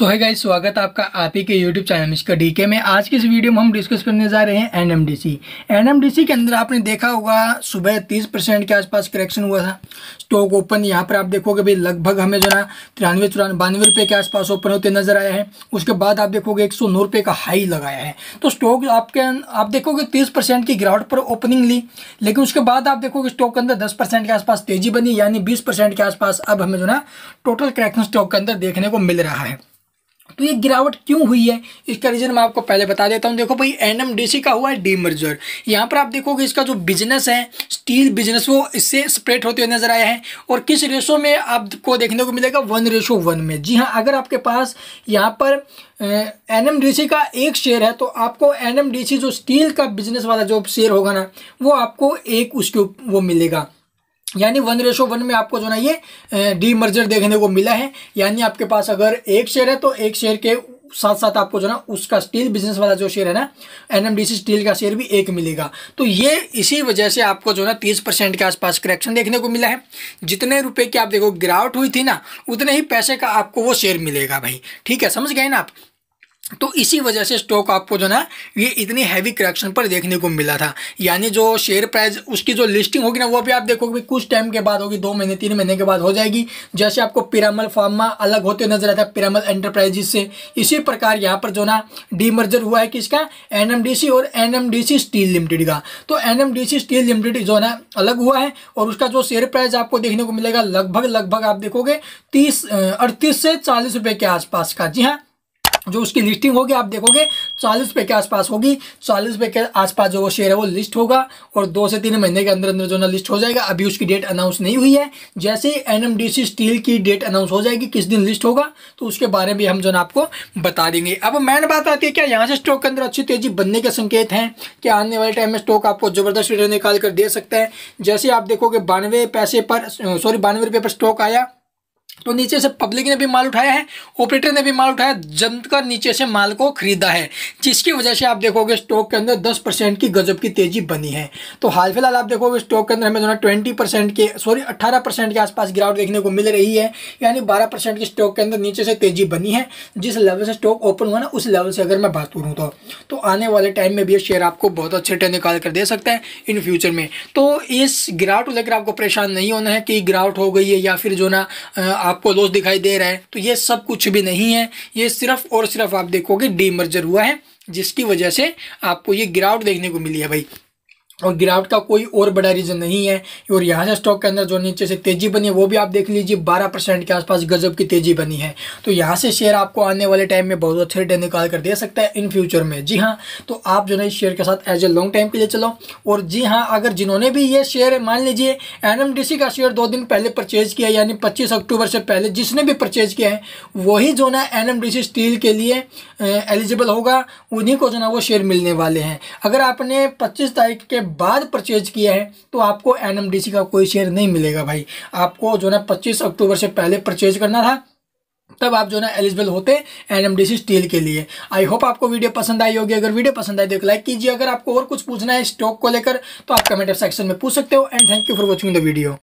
सो है गाइस स्वागत है आपका आप ही के यूट्यूब चैनल मिस्टर डी के में आज की इस वीडियो में हम डिस्कस करने जा रहे हैं एनएमडीसी एनएमडीसी के अंदर आपने देखा होगा सुबह 30 परसेंट के आसपास करेक्शन हुआ था स्टॉक ओपन यहाँ पर आप देखोगे भाई लगभग हमें जो ना तिरानवे चौरान बानवे रुपये के आसपास ओपन होते नजर आया है उसके बाद आप देखोगे एक सौ का हाई लगाया है तो स्टॉक आपके आप देखोगे तीस की गिरावट पर ओपनिंग ली लेकिन उसके बाद आप देखोगे स्टॉक के अंदर दस के आसपास तेजी बनी यानी बीस के आसपास अब हमें जो ना टोटल करेक्शन स्टॉक के अंदर देखने को मिल रहा है तो ये गिरावट क्यों हुई है इसका रीज़न मैं आपको पहले बता देता हूँ देखो भाई एन का हुआ है डीमर्जर यहाँ पर आप देखोगे इसका जो बिजनेस है स्टील बिजनेस वो इससे स्प्रेड होते हुए नजर आया है और किस रेशो में आपको देखने को मिलेगा वन रेशो वन में जी हाँ अगर आपके पास यहाँ पर एन का एक शेयर है तो आपको एन जो स्टील का बिजनेस वाला जो शेयर होगा ना वो आपको एक उसके वो मिलेगा यानी वन रेशो वन में आपको जो ना ये डी मर्जर देखने को मिला है यानी आपके पास अगर एक शेयर है तो एक शेयर के साथ साथ आपको जो ना उसका स्टील बिजनेस वाला जो शेयर है ना एनएमडीसी स्टील का शेयर भी एक मिलेगा तो ये इसी वजह से आपको जो ना तीस परसेंट के आसपास करेक्शन देखने को मिला है जितने रुपए की आप देखो गिरावट हुई थी ना उतने ही पैसे का आपको वो शेयर मिलेगा भाई ठीक है समझ गए ना आप तो इसी वजह से स्टॉक आपको जो ना ये इतनी हैवी करेक्शन पर देखने को मिला था यानी जो शेयर प्राइस उसकी जो लिस्टिंग होगी ना वो भी आप देखोगे कुछ टाइम के बाद होगी दो महीने तीन महीने के बाद हो जाएगी जैसे आपको पिरामल फार्मा अलग होते नजर आता है पिरामल एंटरप्राइजेज से इसी प्रकार यहाँ पर जो ना डीमर्जर हुआ है किसका एन और एन स्टील लिमिटेड का तो एन स्टील लिमिटेड जो ना अलग हुआ है और उसका जो शेयर प्राइस आपको देखने को मिलेगा लगभग लगभग आप देखोगे तीस अड़तीस से चालीस रुपये के आसपास का जी हाँ जो उसकी लिस्टिंग होगी आप देखोगे चालीस रुपये के आसपास होगी चालीस रुपये के आसपास जो वो शेयर है वो लिस्ट होगा और दो से तीन महीने के अंदर अंदर जो ना लिस्ट हो जाएगा अभी उसकी डेट अनाउंस नहीं हुई है जैसे ही एनएमडीसी स्टील की डेट अनाउंस हो जाएगी किस दिन लिस्ट होगा तो उसके बारे में हम जो ना आपको बता देंगे अब मैंने बात आती है क्या यहाँ से स्टॉक के अंदर अच्छी तेजी बनने के संकेत हैं क्या आने वाले टाइम में स्टॉक आपको ज़बरदस्त रिटर्न निकाल कर दे सकता है जैसे आप देखोगे बानवे पैसे पर सॉरी बानवे रुपये पर स्टॉक आया तो नीचे से पब्लिक ने भी माल उठाया है ऑपरेटर ने भी माल उठाया जमकर नीचे से माल को खरीदा है जिसकी वजह से आप देखोगे स्टॉक के अंदर 10 परसेंट की गजब की तेजी बनी है तो हाल फिलहाल आप देखोगे स्टॉक के अंदर हमें जो है ट्वेंटी परसेंट के सॉरी अट्ठारह परसेंट के आसपास गिरावट देखने को मिल रही है यानी बारह परसेंट स्टॉक के अंदर नीचे से तेजी बनी है जिस लेवल से स्टॉक ओपन हुआ ना उस लेवल से अगर मैं बात करूँ तो, तो आने वाले टाइम में भी ये शेयर आपको बहुत अच्छे रिटर्न निकाल कर दे सकते हैं इन फ्यूचर में तो इस गिरावट को लेकर आपको परेशान नहीं होना है कि गिरावट हो गई है या फिर जो ना आपको लॉस दिखाई दे रहा है तो ये सब कुछ भी नहीं है ये सिर्फ और सिर्फ आप देखोगे डी हुआ है जिसकी वजह से आपको ये गिरावट देखने को मिली है भाई और गिरावट का कोई और बड़ा रीज़न नहीं है और यहाँ से स्टॉक के अंदर जो नीचे से तेज़ी बनी है वो भी आप देख लीजिए 12 परसेंट के आसपास गजब की तेज़ी बनी है तो यहाँ से शेयर आपको आने वाले टाइम में बहुत अच्छे रिटर्न निकाल कर दे सकता है इन फ्यूचर में जी हाँ तो आप जो है इस शेयर के साथ एज ए लॉन्ग टाइम के लिए चलो और जी हाँ अगर जिन्होंने भी ये शेयर मान लीजिए एन का शेयर दो दिन पहले परचेज़ किया यानी पच्चीस अक्टूबर से पहले जिसने भी परचेज़ किया है वही जो ना एन स्टील के लिए एलिजिबल होगा उन्हीं को जो ना वो शेयर मिलने वाले हैं अगर आपने पच्चीस तारीख के बाद परचेज किया है तो आपको एन का कोई शेयर नहीं मिलेगा भाई आपको जो ना पच्चीस अक्टूबर से पहले परचेज करना था तब आप जो ना एलिजिबल होते हैं एनएमडीसी स्टील के लिए आई होप आपको वीडियो पसंद आई होगी अगर वीडियो पसंद आई तो लाइक कीजिए अगर आपको और कुछ पूछना है स्टॉक को लेकर तो आप कमेंट सेक्शन में पूछ सकते हो and thank you for watching the video